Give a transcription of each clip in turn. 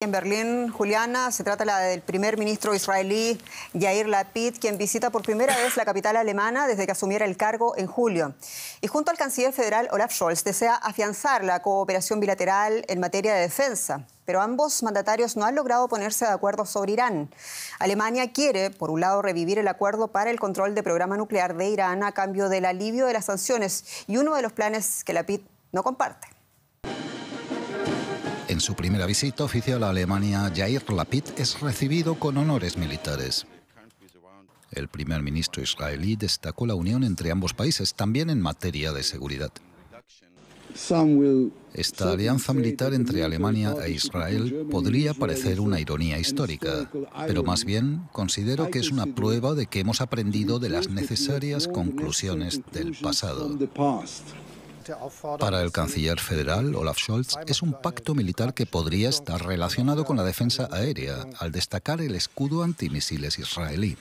En Berlín, Juliana, se trata la del primer ministro israelí Yair Lapid, quien visita por primera vez la capital alemana desde que asumiera el cargo en julio. Y junto al canciller federal Olaf Scholz desea afianzar la cooperación bilateral en materia de defensa, pero ambos mandatarios no han logrado ponerse de acuerdo sobre Irán. Alemania quiere, por un lado, revivir el acuerdo para el control del programa nuclear de Irán a cambio del alivio de las sanciones y uno de los planes que Lapid no comparte. En su primera visita oficial a Alemania, Jair Lapid es recibido con honores militares. El primer ministro israelí destacó la unión entre ambos países, también en materia de seguridad. Esta alianza militar entre Alemania e Israel podría parecer una ironía histórica, pero más bien considero que es una prueba de que hemos aprendido de las necesarias conclusiones del pasado. Para el canciller federal, Olaf Scholz, es un pacto militar que podría estar relacionado con la defensa aérea, al destacar el escudo antimisiles israelí.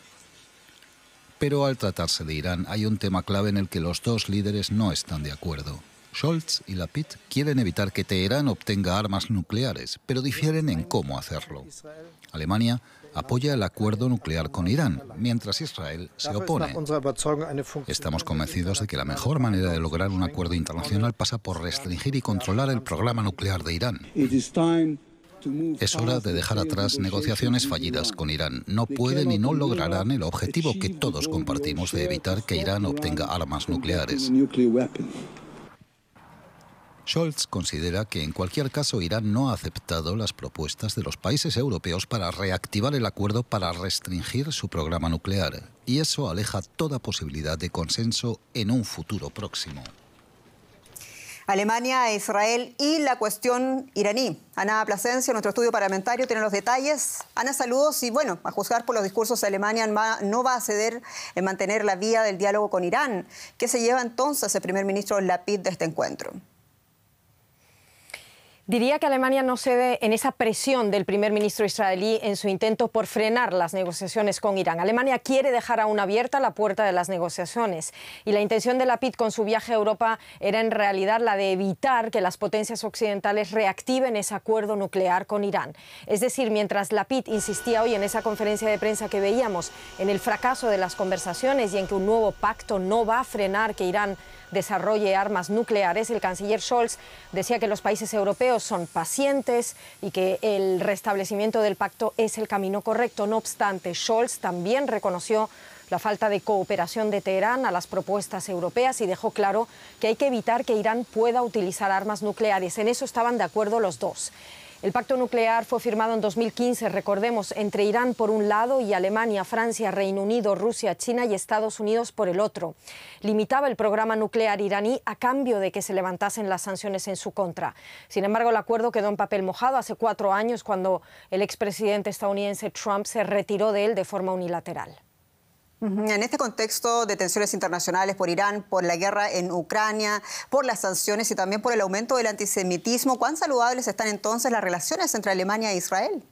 Pero al tratarse de Irán hay un tema clave en el que los dos líderes no están de acuerdo. Scholz y Lapid quieren evitar que Teherán obtenga armas nucleares, pero difieren en cómo hacerlo. Alemania apoya el acuerdo nuclear con Irán, mientras Israel se opone. Estamos convencidos de que la mejor manera de lograr un acuerdo internacional pasa por restringir y controlar el programa nuclear de Irán. Es hora de dejar atrás negociaciones fallidas con Irán. No pueden y no lograrán el objetivo que todos compartimos de evitar que Irán obtenga armas nucleares. Scholz considera que en cualquier caso Irán no ha aceptado las propuestas de los países europeos para reactivar el acuerdo para restringir su programa nuclear, y eso aleja toda posibilidad de consenso en un futuro próximo. Alemania, Israel y la cuestión iraní. Ana Plasencia, nuestro estudio parlamentario, tiene los detalles. Ana, saludos y bueno, a juzgar por los discursos, de Alemania no va a ceder en mantener la vía del diálogo con Irán. ¿Qué se lleva entonces el primer ministro Lapid de este encuentro? Diría que Alemania no cede en esa presión del primer ministro israelí en su intento por frenar las negociaciones con Irán. Alemania quiere dejar aún abierta la puerta de las negociaciones y la intención de la PIT con su viaje a Europa era en realidad la de evitar que las potencias occidentales reactiven ese acuerdo nuclear con Irán. Es decir, mientras la PIT insistía hoy en esa conferencia de prensa que veíamos en el fracaso de las conversaciones y en que un nuevo pacto no va a frenar que Irán desarrolle armas nucleares, el canciller Scholz decía que los países europeos son pacientes y que el restablecimiento del pacto es el camino correcto. No obstante, Scholz también reconoció la falta de cooperación de Teherán a las propuestas europeas y dejó claro que hay que evitar que Irán pueda utilizar armas nucleares. En eso estaban de acuerdo los dos. El pacto nuclear fue firmado en 2015, recordemos, entre Irán por un lado y Alemania, Francia, Reino Unido, Rusia, China y Estados Unidos por el otro. Limitaba el programa nuclear iraní a cambio de que se levantasen las sanciones en su contra. Sin embargo, el acuerdo quedó en papel mojado hace cuatro años cuando el expresidente estadounidense Trump se retiró de él de forma unilateral. En este contexto de tensiones internacionales por Irán, por la guerra en Ucrania, por las sanciones y también por el aumento del antisemitismo, ¿cuán saludables están entonces las relaciones entre Alemania e Israel?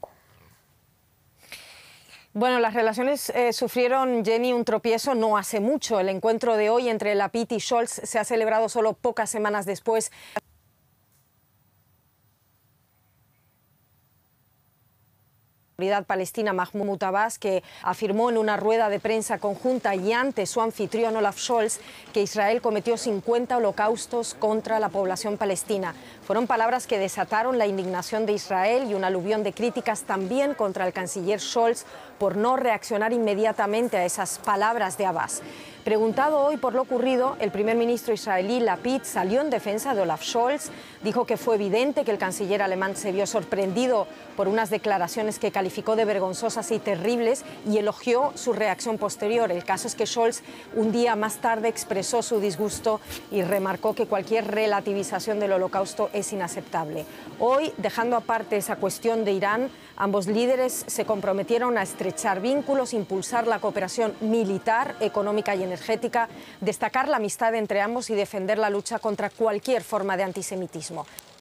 Bueno, las relaciones eh, sufrieron, Jenny, un tropiezo no hace mucho. El encuentro de hoy entre Lapid y Scholz se ha celebrado solo pocas semanas después autoridad palestina Mahmoud Abbas, que afirmó en una rueda de prensa conjunta y ante su anfitrión Olaf Scholz que Israel cometió 50 holocaustos contra la población palestina. Fueron palabras que desataron la indignación de Israel y un aluvión de críticas también contra el canciller Scholz por no reaccionar inmediatamente a esas palabras de Abbas. Preguntado hoy por lo ocurrido, el primer ministro israelí Lapid salió en defensa de Olaf Scholz, dijo que fue evidente que el canciller alemán se vio sorprendido por unas declaraciones que calificó de vergonzosas y terribles y elogió su reacción posterior. El caso es que Scholz un día más tarde expresó su disgusto y remarcó que cualquier relativización del holocausto es inaceptable. Hoy, dejando aparte esa cuestión de Irán, ambos líderes se comprometieron a estrechar vínculos, impulsar la cooperación militar, económica y energética energética, destacar la amistad entre ambos y defender la lucha contra cualquier forma de antisemitismo.